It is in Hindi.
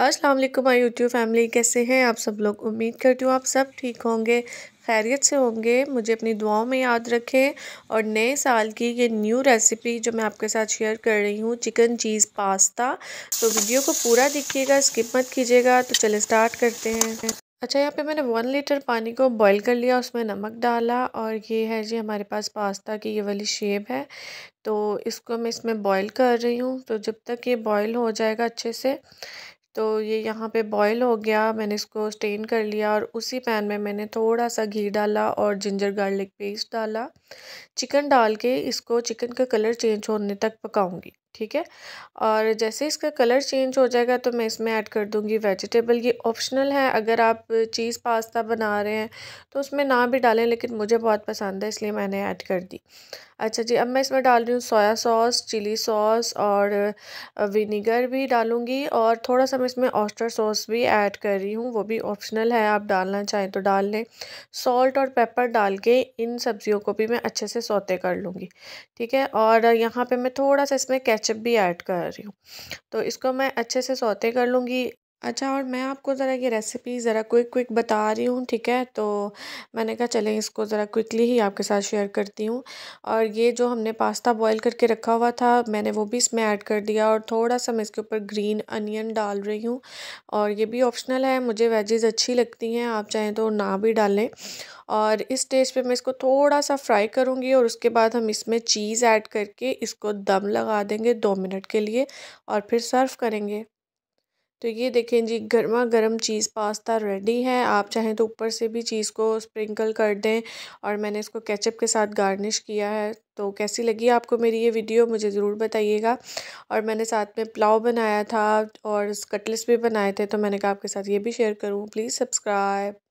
अस्सलाम वालेकुम आई यूट्यूब फैमिली कैसे हैं आप सब लोग उम्मीद करती हूँ आप सब ठीक होंगे खैरियत से होंगे मुझे अपनी दुआओं में याद रखें और नए साल की ये न्यू रेसिपी जो मैं आपके साथ शेयर कर रही हूँ चिकन चीज़ पास्ता तो वीडियो को पूरा देखिएगा स्किप मत कीजिएगा तो चले स्टार्ट करते हैं अच्छा यहाँ पे मैंने वन लीटर पानी को बॉईल कर लिया उसमें नमक डाला और ये है जी हमारे पास पास्ता की ये वाली शेप है तो इसको मैं इसमें बॉईल कर रही हूँ तो जब तक ये बॉईल हो जाएगा अच्छे से तो ये यहाँ पे बॉयल हो गया मैंने इसको स्टेन कर लिया और उसी पैन में मैंने थोड़ा सा घी डाला और जिंजर गार्लिक पेस्ट डाला चिकन डाल के इसको चिकन का कलर चेंज होने तक पकाऊंगी ठीक है और जैसे इसका कलर चेंज हो जाएगा तो मैं इसमें ऐड कर दूंगी वेजिटेबल ये ऑप्शनल है अगर आप चीज़ पास्ता बना रहे हैं तो उसमें ना भी डालें लेकिन मुझे बहुत पसंद है इसलिए मैंने ऐड कर दी अच्छा जी अब मैं इसमें डाल रही हूँ सोया सॉस चिली सॉस और विनीगर भी डालूँगी और थोड़ा सा मैं इसमें ऑस्टर सॉस भी ऐड कर रही हूँ वो भी ऑप्शनल है आप डालना चाहें तो डाल लें सॉल्ट और पेपर डाल के इन सब्ज़ियों को भी मैं अच्छे से सोते कर लूँगी ठीक है और यहाँ पर मैं थोड़ा सा इसमें केचप भी ऐड कर रही हूँ तो इसको मैं अच्छे से सौते कर लूँगी अच्छा और मैं आपको ज़रा ये रेसिपी ज़रा क्विक क्विक बता रही हूँ ठीक है तो मैंने कहा चलें इसको ज़रा क्विकली ही आपके साथ शेयर करती हूँ और ये जो हमने पास्ता बॉईल करके रखा हुआ था मैंने वो भी इसमें ऐड कर दिया और थोड़ा सा मैं इसके ऊपर ग्रीन अनियन डाल रही हूँ और ये भी ऑप्शनल है मुझे वेजेज़ अच्छी लगती हैं आप चाहें तो ना भी डालें और इस स्टेज पे मैं इसको थोड़ा सा फ्राई करूँगी और उसके बाद हम इसमें चीज़ ऐड करके इसको दम लगा देंगे दो मिनट के लिए और फिर सर्व करेंगे तो ये देखें जी गर्मा गर्म चीज़ पास्ता रेडी है आप चाहें तो ऊपर से भी चीज़ को स्प्रिंकल कर दें और मैंने इसको केचप के साथ गार्निश किया है तो कैसी लगी आपको मेरी ये वीडियो मुझे ज़रूर बताइएगा और मैंने साथ में पुलाव बनाया था और कटलेट्स भी बनाए थे तो मैंने कहा आपके साथ ये भी शेयर करूँ प्लीज़ सब्सक्राइब